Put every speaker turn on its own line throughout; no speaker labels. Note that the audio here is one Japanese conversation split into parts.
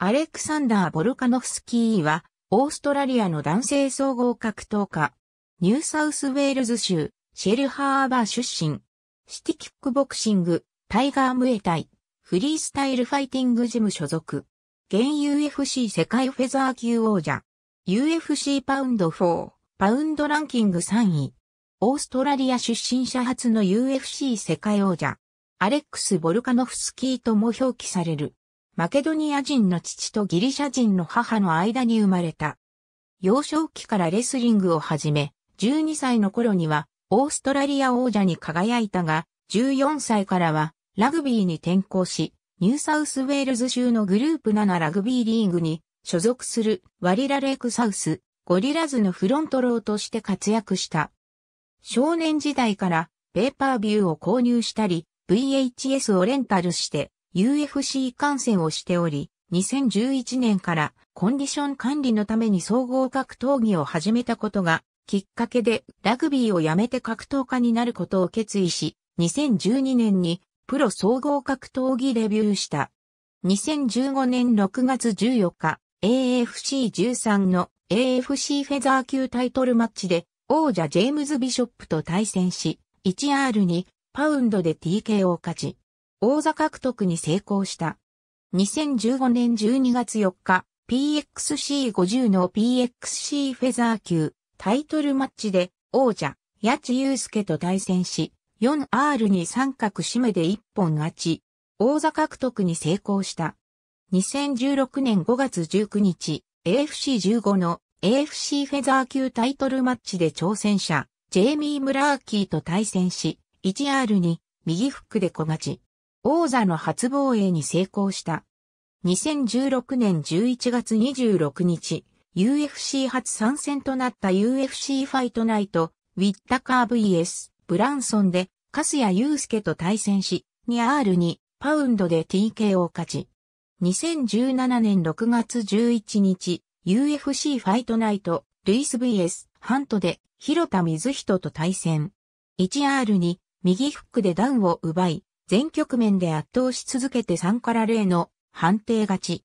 アレクサンダー・ボルカノフスキーは、オーストラリアの男性総合格闘家、ニューサウスウェールズ州、シェルハーバー出身、シティキックボクシング、タイガームエタイ、フリースタイルファイティングジム所属、現 UFC 世界フェザー級王者、UFC パウンド4、パウンドランキング3位、オーストラリア出身者初の UFC 世界王者、アレックス・ボルカノフスキーとも表記される。マケドニア人の父とギリシャ人の母の間に生まれた。幼少期からレスリングを始め、12歳の頃にはオーストラリア王者に輝いたが、14歳からはラグビーに転向し、ニューサウスウェールズ州のグループ7ラグビーリーグに所属するワリラレイクサウス、ゴリラズのフロントローとして活躍した。少年時代からペーパービューを購入したり、VHS をレンタルして UFC 観戦をしており、2011年からコンディション管理のために総合格闘技を始めたことがきっかけでラグビーを辞めて格闘家になることを決意し、2012年にプロ総合格闘技デビューした。2015年6月14日、AFC13 の AFC フェザー級タイトルマッチで王者ジェームズ・ビショップと対戦し、1R にパウンドで TK を勝ち、王座獲得に成功した。2015年12月4日、PXC50 の PXC フェザー級タイトルマッチで王者、八千祐介と対戦し、4R に三角締めで一本勝ち、王座獲得に成功した。2016年5月19日、AFC15 の AFC フェザー級タイトルマッチで挑戦者、ジェイミー・ムラーキーと対戦し、1R に右フックで小勝ち。王座の初防衛に成功した。2016年11月26日、UFC 初参戦となった UFC ファイトナイト、ウィッタカー VS、ブランソンで、カスヤユースケと対戦し、2 r に、パウンドで TK を勝ち。2017年6月11日、UFC ファイトナイト、ルイス VS、ハントで、広田水人と対戦。1R に、右フックでダウンを奪い、全局面で圧倒し続けて3から0の判定勝ち。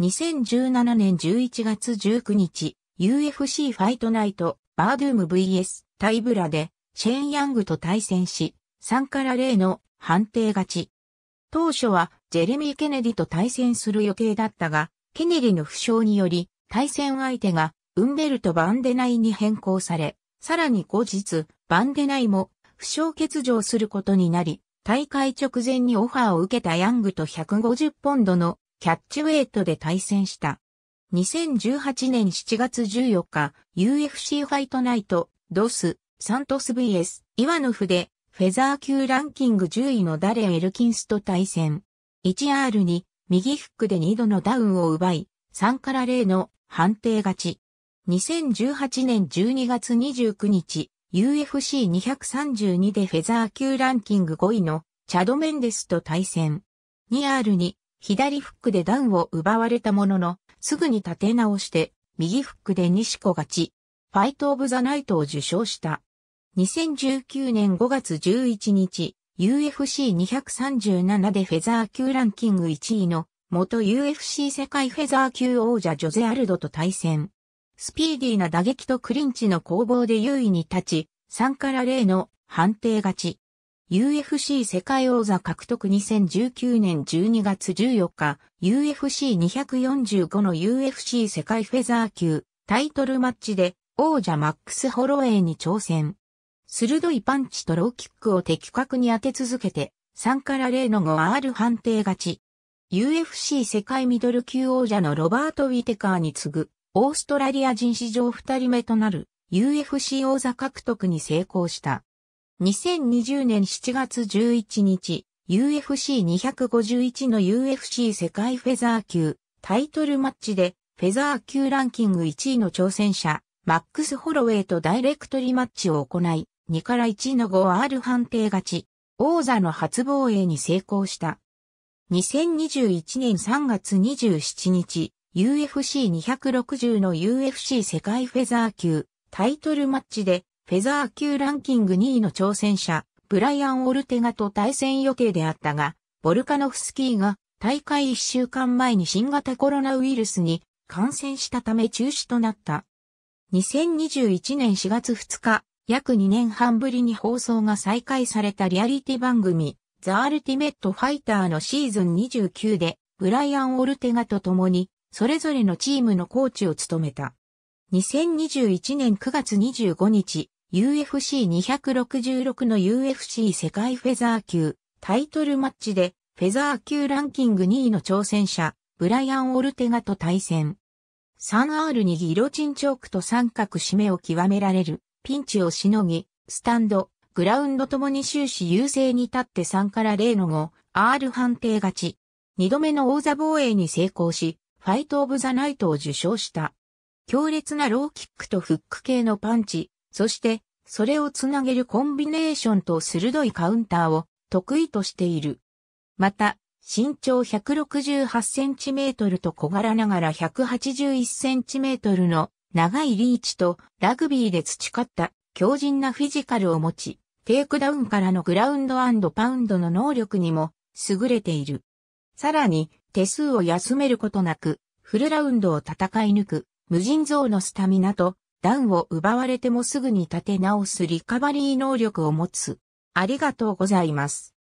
2017年11月19日、UFC ファイトナイト、バードゥーム VS タイブラで、シェーン・ヤングと対戦し、3から0の判定勝ち。当初は、ジェレミー・ケネディと対戦する予定だったが、ケネディの負傷により、対戦相手が、ウンベルト・バンデナイに変更され、さらに後日、バンデナイも、負傷欠場することになり、大会直前にオファーを受けたヤングと150ポンドのキャッチウェイトで対戦した。2018年7月14日、UFC ファイトナイト、ドス、サントス VS、イワノフで、フェザー級ランキング10位のダレエルキンスと対戦。1R に、右フックで2度のダウンを奪い、3から0の判定勝ち。2018年12月29日、UFC232 でフェザー級ランキング5位のチャド・メンデスと対戦。2R に左フックでダウンを奪われたものの、すぐに立て直して、右フックで西子勝ち、ファイト・オブ・ザ・ナイトを受賞した。2019年5月11日、UFC237 でフェザー級ランキング1位の元 UFC 世界フェザー級王者ジョゼ・アルドと対戦。スピーディーな打撃とクリンチの攻防で優位に立ち、3から0の判定勝ち。UFC 世界王座獲得2019年12月14日、UFC245 の UFC 世界フェザー級タイトルマッチで王者マックス・ホロウェイに挑戦。鋭いパンチとローキックを的確に当て続けて、3から0の 5R 判定勝ち。UFC 世界ミドル級王者のロバート・ウィテカーに次ぐオーストラリア人史上2人目となる UFC 王座獲得に成功した。2020年7月11日、UFC251 の UFC 世界フェザー級タイトルマッチでフェザー級ランキング1位の挑戦者、マックス・ホロウェイとダイレクトリマッチを行い、2から1の 5R 判定勝ち、王座の初防衛に成功した。2021年3月27日、UFC260 の UFC 世界フェザー級タイトルマッチでフェザー級ランキング2位の挑戦者ブライアン・オルテガと対戦予定であったが、ボルカノフスキーが大会1週間前に新型コロナウイルスに感染したため中止となった。2021年4月2日、約2年半ぶりに放送が再開されたリアリティ番組、ザ・アルティメット・ファイターのシーズン29で、ブライアン・オルテガと共に、それぞれのチームのコーチを務めた。2021年9月25日、UFC266 の UFC 世界フェザー級タイトルマッチで、フェザー級ランキング2位の挑戦者、ブライアン・オルテガと対戦。3R にギロチンチョークと三角締めを極められる、ピンチをしのぎ、スタンド、グラウンドともに終始優勢に立って3から0の5、R 判定勝ち。2度目の王座防衛に成功し、ファイト・オブ・ザ・ナイトを受賞した。強烈なローキックとフック系のパンチ、そしてそれをつなげるコンビネーションと鋭いカウンターを得意としている。また、身長 168cm と小柄ながら 181cm の長いリーチとラグビーで培った強靭なフィジカルを持ち、テイクダウンからのグラウンドパウンドの能力にも優れている。さらに、手数を休めることなく、フルラウンドを戦い抜く、無尽蔵のスタミナと、ダウンを奪われてもすぐに立て直すリカバリー能力を持つ。ありがとうございます。